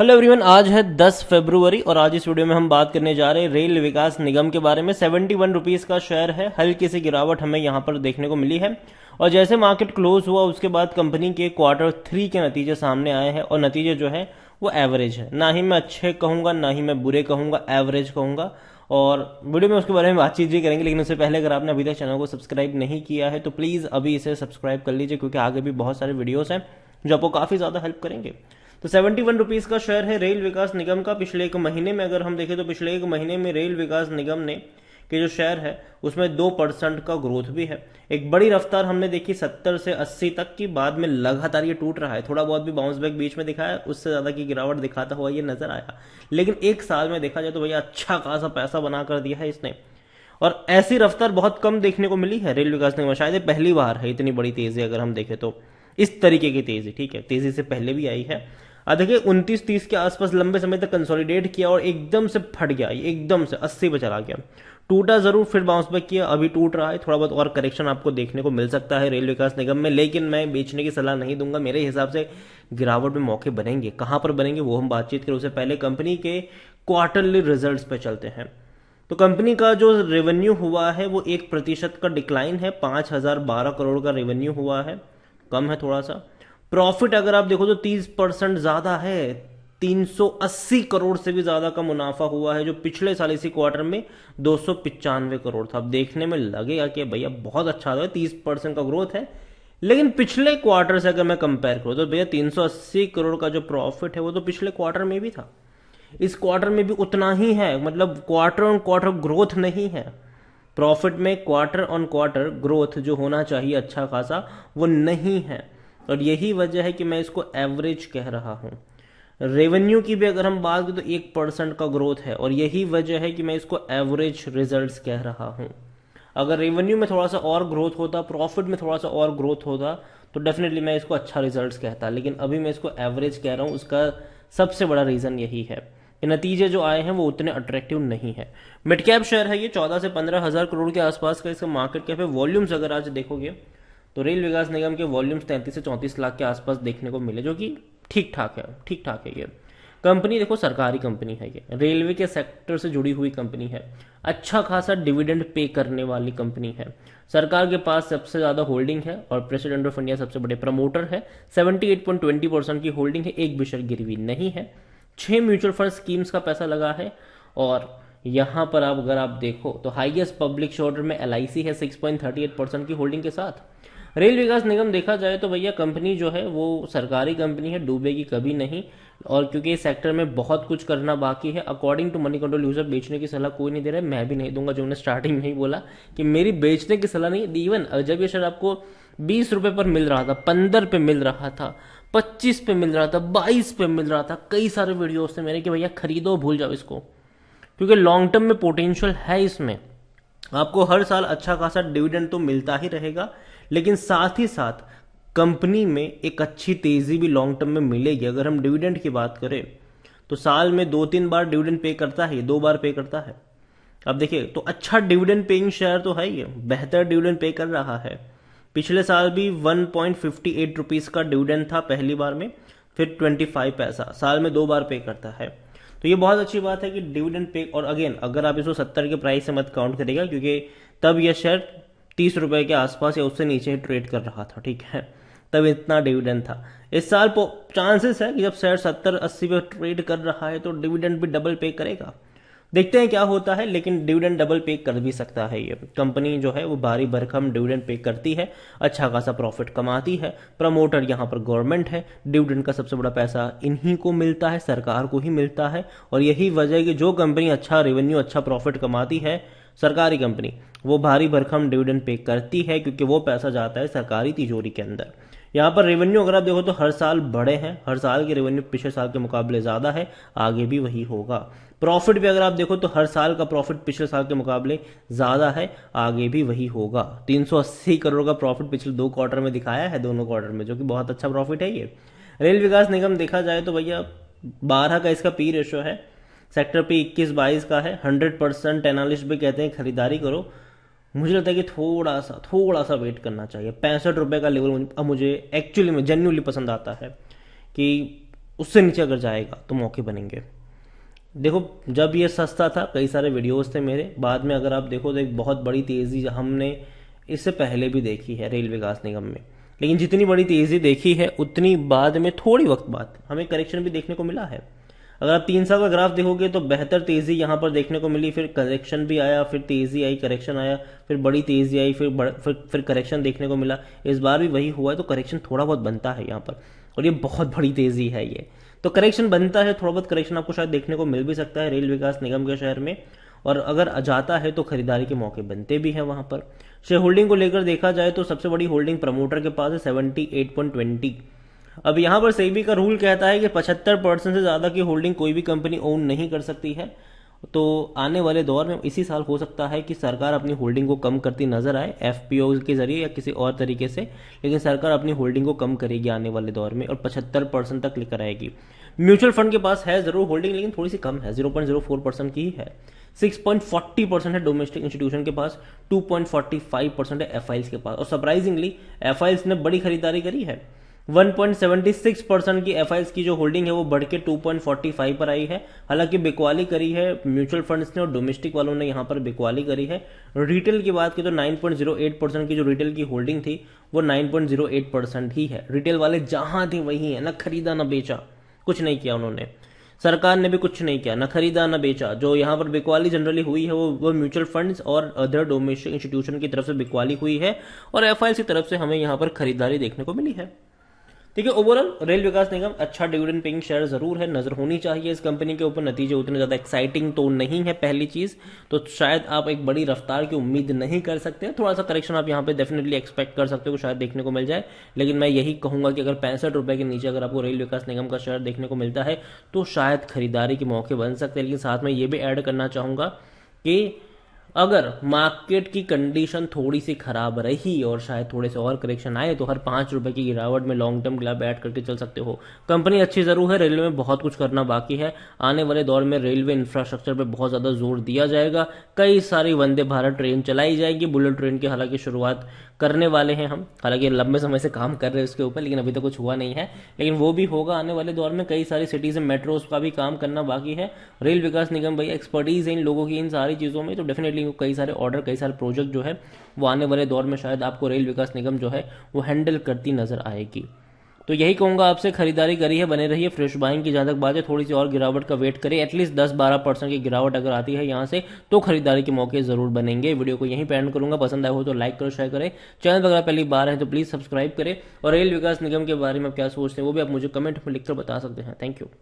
hello everyone आज है 10 फरवरी और आज इस वीडियो में हम बात करने जा रहे हैं रेल विकास निगम के बारे में सेवेंटी वन रुपीज़ का शेयर है हल्की सी गिरावट हमें यहाँ पर देखने को मिली है और जैसे मार्केट क्लोज हुआ उसके बाद कंपनी के क्वार्टर थ्री के नतीजे सामने आए हैं और नतीजे जो है वो एवरेज है ना ही मैं अच्छे कहूँगा ना ही मैं बुरे कहूँगा एवरेज कहूँगा और वीडियो में उसके बारे में बातचीत भी करेंगे लेकिन उससे पहले अगर आपने अभी तक चैनल को सब्सक्राइब नहीं किया है तो प्लीज़ अभी इसे सब्सक्राइब कर लीजिए क्योंकि आगे भी बहुत सारे वीडियोज़ हैं जो आपको काफ़ी ज़्यादा हेल्प करेंगे तो सेवेंटी वन रुपीज़ का शेयर है रेल विकास निगम का पिछले एक महीने में अगर हम देखें तो पिछले एक महीने में रेल विकास निगम ने के जो शेयर है उसमें दो परसेंट का ग्रोथ भी है एक बड़ी रफ्तार हमने देखी सत्तर से अस्सी तक की बाद में लगातार ये टूट रहा है थोड़ा बहुत भी बाउंस बैक बीच में दिखाया उससे ज़्यादा की गिरावट दिखाता हुआ ये नज़र आया लेकिन एक साल में देखा जाए तो भैया अच्छा खासा पैसा बना कर दिया है इसने और ऐसी रफ्तार बहुत कम देखने को मिली है रेल विकास निगम शायद पहली बार है इतनी बड़ी तेज़ी अगर हम देखें तो इस तरीके की तेज़ी ठीक है तेज़ी से पहले भी आई है देखिए उनतीस तीस के आसपास लंबे समय तक कंसोलिडेट किया और एकदम से फट गया एकदम से अस्सी पर चला गया टूटा जरूर फिर बाउंस बैक किया अभी टूट रहा है थोड़ा बहुत और करेक्शन आपको देखने को मिल सकता है रेल विकास निगम में लेकिन मैं बेचने की सलाह नहीं दूंगा मेरे हिसाब से गिरावट में मौके बनेंगे कहाँ पर बनेंगे वो हम बातचीत करें उससे पहले कंपनी के क्वार्टरली रिजल्ट पे चलते हैं तो कंपनी का जो रेवेन्यू हुआ है वो एक प्रतिशत का डिक्लाइन है पांच हज़ार बारह करोड़ का रेवेन्यू हुआ है कम है थोड़ा सा प्रॉफिट अगर आप देखो तो तीस परसेंट ज़्यादा है 380 करोड़ से भी ज़्यादा का मुनाफा हुआ है जो पिछले साल इसी क्वार्टर में दो करोड़ था अब देखने में लगेगा कि भैया बहुत अच्छा था तीस परसेंट का ग्रोथ है लेकिन पिछले क्वार्टर से अगर मैं कंपेयर करूँ तो भैया 380 करोड़ का जो प्रॉफिट है वो तो पिछले क्वार्टर में भी था इस क्वार्टर में भी उतना ही है मतलब क्वार्टर ऑन क्वार्टर ग्रोथ नहीं है प्रॉफिट में क्वार्टर ऑन क्वार्टर ग्रोथ जो होना चाहिए अच्छा खासा वो नहीं है और यही वजह है कि मैं इसको एवरेज कह रहा हूँ रेवेन्यू की भी अगर हम बात करें तो एक परसेंट का ग्रोथ है और यही वजह है कि मैं इसको एवरेज रिजल्ट्स कह रहा हूँ अगर रेवेन्यू में थोड़ा सा और ग्रोथ होता प्रॉफिट में थोड़ा सा और ग्रोथ होता तो डेफिनेटली मैं इसको अच्छा रिजल्ट्स कहता लेकिन अभी मैं इसको एवरेज कह रहा हूँ उसका सबसे बड़ा रीज़न यही है कि नतीजे जो आए हैं वो उतने अट्रैक्टिव नहीं है मिड कैप शेयर है ये चौदह से पंद्रह हज़ार करोड़ के आसपास का इसका मार्केट कैप है वॉल्यूम्स अगर आज देखोगे तो रेल विकास निगम के वॉल्यूम्स तैंतीस से चौंतीस लाख के आसपास देखने को मिले जो कि ठीक ठाक है ठीक ठाक है ये कंपनी देखो सरकारी कंपनी है ये रेलवे के सेक्टर से जुड़ी हुई कंपनी है अच्छा खासा डिविडेंड पे करने वाली कंपनी है सरकार के पास सबसे ज़्यादा होल्डिंग है और प्रेसिडेंट ऑफ इंडिया सबसे बड़े प्रमोटर है seventy eight point twenty percent की होल्डिंग है एक भी शेयर गिरवी नहीं है छह म्यूचुअल फंड स्कीम्स का पैसा लगा है और यहाँ पर आप अगर आप देखो तो हाइएस्ट पब्लिक शोल्डर में एल है सिक्स की होल्डिंग के साथ रेल विकास निगम देखा जाए तो भैया कंपनी जो है वो सरकारी कंपनी है डूबेगी कभी नहीं और क्योंकि इस सेक्टर में बहुत कुछ करना बाकी है according to Moneycontrol user बेचने की सलाह कोई नहीं दे रहा है मैं भी नहीं दूंगा जो उन्होंने स्टार्टिंग में ही बोला कि मेरी बेचने की सलाह नहीं इवन जब ये शेयर आपको बीस रुपए पर मिल रहा था पंद्रह पे मिल रहा था पच्चीस पे मिल रहा था बाईस पे मिल रहा था कई सारे वीडियो थे मेरे कि भैया खरीदो भूल जाओ इसको क्योंकि लॉन्ग टर्म में पोटेंशियल है इसमें आपको हर साल अच्छा खासा डिविडेंड तो मिलता ही रहेगा लेकिन साथ ही साथ कंपनी में एक अच्छी तेज़ी भी लॉन्ग टर्म में मिलेगी अगर हम डिविडेंड की बात करें तो साल में दो तीन बार डिविडेंड पे करता है दो बार पे करता है अब देखिए तो अच्छा डिविडेंड पेइंग शेयर तो है ये बेहतर डिविडेंड पे कर रहा है पिछले साल भी one point fifty eight rupees का डिविडेंड था पहली बार में फिर ट्वेंटी फाइव पैसा साल में दो बार पे करता है तो ये बहुत अच्छी बात है कि डिविडेंड पे और अगेन अगर आप इसको सत्तर के प्राइस से मत काउंट करेगा क्योंकि तब यह शेयर तीस रुपए के आसपास या उससे नीचे ट्रेड कर रहा था ठीक है तब इतना डिविडेंड था इस साल चांसेस है कि जब शेयर सत्तर अस्सी पे ट्रेड कर रहा है तो डिविडेंड भी डबल पे करेगा देखते हैं क्या होता है लेकिन डिविडेंड डबल पे कर भी सकता है ये कंपनी जो है वो भारी भरकम डिविडेंड पे करती है अच्छा खासा प्रॉफिट कमाती है प्रमोटर यहाँ पर गवर्नमेंट है डिविडेंड का सबसे बड़ा पैसा इन्हीं को मिलता है सरकार को ही मिलता है और यही वजह है कि जो कंपनी अच्छा रेवेन्यू अच्छा प्रॉफिट कमाती है सरकारी कंपनी वो भारी भरखम डिविडेंड पे करती है क्योंकि वो पैसा जाता है सरकारी तिजोरी के अंदर यहाँ पर रेवेन्यू अगर आप देखो तो हर साल बढ़े हैं हर साल के रेवेन्यू पिछले साल के मुकाबले ज़्यादा है आगे भी वही होगा प्रॉफिट भी अगर आप देखो तो हर साल का प्रॉफिट पिछले साल के मुकाबले ज़्यादा है आगे भी वही होगा 380 करोड़ का प्रॉफिट पिछले दो क्वार्टर में दिखाया है दोनों क्वार्टर में जो कि बहुत अच्छा प्रॉफिट है ये रेल विकास निगम देखा जाए तो भैया बारह का इसका पी रेशो है सेक्टर पे इक्कीस बाईस का है हंड्रेड परसेंट एनालिस्ट भी कहते हैं खरीदारी करो मुझे लगता है कि थोड़ा सा थोड़ा सा वेट करना चाहिए पैंसठ रुपये का लेवल अब मुझे एक्चुअली में जेन्यूनली पसंद आता है कि उससे नीचे अगर जाएगा तो मौके बनेंगे देखो जब ये सस्ता था कई सारे वीडियोस थे मेरे बाद में अगर आप देखो तो एक बहुत बड़ी तेज़ी हमने इससे पहले भी देखी है रेल विकास निगम में लेकिन जितनी बड़ी तेज़ी देखी है उतनी बाद में थोड़ी वक्त बाद हमें करेक्शन भी देखने को मिला है अगर आप तीन साल का ग्राफ देखोगे तो बेहतर तेज़ी यहाँ पर देखने को मिली फिर करेक्शन भी आया फिर तेज़ी आई करेक्शन आया फिर बड़ी तेज़ी आई फिर बड़, फिर फिर करेक्शन देखने को मिला इस बार भी वही हुआ है तो करेक्शन थोड़ा बहुत बनता है यहाँ पर और ये बहुत बड़ी तेज़ी है ये तो करेक्शन बनता है थोड़ा बहुत करेक्शन आपको शायद देखने को मिल भी सकता है रेल विकास निगम के शहर में और अगर जाता है तो खरीदारी के मौके बनते भी हैं वहां पर शेयर होल्डिंग को लेकर देखा जाए तो सबसे बड़ी होल्डिंग प्रमोटर के पास है सेवेंटी एट पॉइंट ट्वेंटी अब यहाँ पर सेबी का रूल कहता है कि पचहत्तर परसेंट से ज़्यादा की होल्डिंग कोई भी कंपनी ओन नहीं कर सकती है तो आने वाले दौर में इसी साल हो सकता है कि सरकार अपनी होल्डिंग को कम करती नजर आए एफ के जरिए या किसी और तरीके से लेकिन सरकार अपनी होल्डिंग को कम करेगी आने वाले दौर में और पचहत्तर परसेंट तक लेकर आएगी म्यूचुअल फंड के पास है जरूर होल्डिंग लेकिन थोड़ी सी कम है zero point zero four percent की ही है सिक्स पॉइंट फोर्टी परसेंट है डोमेस्टिक इंस्टीट्यूशन के पास two point forty five percent है एफ के पास और सरप्राइजिंगली एफ ने बड़ी खरीदारी करी है 1.76 परसेंट की एफ की जो होल्डिंग है वो बढ़ के टू पर आई है हालांकि बिकवाली करी है म्यूचुअल फंड्स ने और डोमेस्टिक वालों ने यहाँ पर बिकवाली करी है रिटेल की बात की तो 9.08 परसेंट की जो रिटेल की होल्डिंग थी वो 9.08 परसेंट ही है रिटेल वाले जहां थे वही है ना खरीदा ना बेचा कुछ नहीं किया उन्होंने सरकार ने भी कुछ नहीं किया ना खरीदा ना बेचा जो यहाँ पर बिकवाली जनरली हुई है वो वो म्यूचुअल फंड्स और अदर डोमेस्टिक इंस्टीट्यूशन की तरफ से बिकवाली हुई है और एफ की तरफ से हमें यहाँ पर खरीदारी देखने को मिली है ठीक है ओवरऑल रेल विकास निगम अच्छा डिविडेंड पेइंग शेयर जरूर है नजर होनी चाहिए इस कंपनी के ऊपर नतीजे उतने ज्यादा एक्साइटिंग तो नहीं है पहली चीज तो शायद आप एक बड़ी रफ्तार की उम्मीद नहीं कर सकते थोड़ा सा करेक्शन आप यहाँ पे डेफिनेटली एक्सपेक्ट कर सकते हो शायद देखने को मिल जाए लेकिन मैं यही कहूंगा कि अगर पैंसठ रुपए के नीचे अगर आपको रेल विकास निगम का शेयर देखने को मिलता है तो शायद खरीदारी के मौके बन सकते हैं लेकिन साथ में ये भी ऐड करना चाहूंगा कि अगर मार्केट की कंडीशन थोड़ी सी खराब रही और शायद थोड़े से और करेक्शन आए तो हर पांच रुपए की गिरावट में लॉन्ग टर्म गिला बैठ करके चल सकते हो कंपनी अच्छी जरूर है रेलवे में बहुत कुछ करना बाकी है आने वाले दौर में रेलवे इंफ्रास्ट्रक्चर पर बहुत ज़्यादा जोर दिया जाएगा कई सारी वंदे भारत ट्रेन चलाई जाएगी बुलेट ट्रेन की हालांकि शुरुआत करने वाले हैं हम हालांकि लंबे समय से काम कर रहे हैं उसके ऊपर लेकिन अभी तक कुछ हुआ नहीं है लेकिन वो भी होगा आने वाले दौर में कई सारी सिटीज़ में मेट्रोज का भी काम करना बाकी है रेल विकास निगम भाई एक्सपर्टीज़ है इन लोगों की इन सारी चीज़ों में तो डेफिनेटली कंपनी को कई सारे ऑर्डर कई सारे प्रोजेक्ट जो है वो आने वाले दौर में शायद आपको रेल विकास निगम जो है वो हैंडल करती नजर आएगी तो यही कहूंगा आपसे खरीदारी करी है बने रहिए फ्रेश बाइंग की जहां तक बात है थोड़ी सी और गिरावट का वेट करें एटलीस्ट दस बारह परसेंट की गिरावट अगर आती है यहां से तो खरीदारी के मौके जरूर बनेंगे वीडियो को यहीं पेंड करूंगा पसंद आए हो तो लाइक करो शेयर करें चैनल अगर पहली बार है तो प्लीज़ सब्सक्राइब करें और रेल विकास निगम के बारे में क्या सोचते हैं वो भी आप मुझे कमेंट में लिखकर बता सकते हैं थैंक यू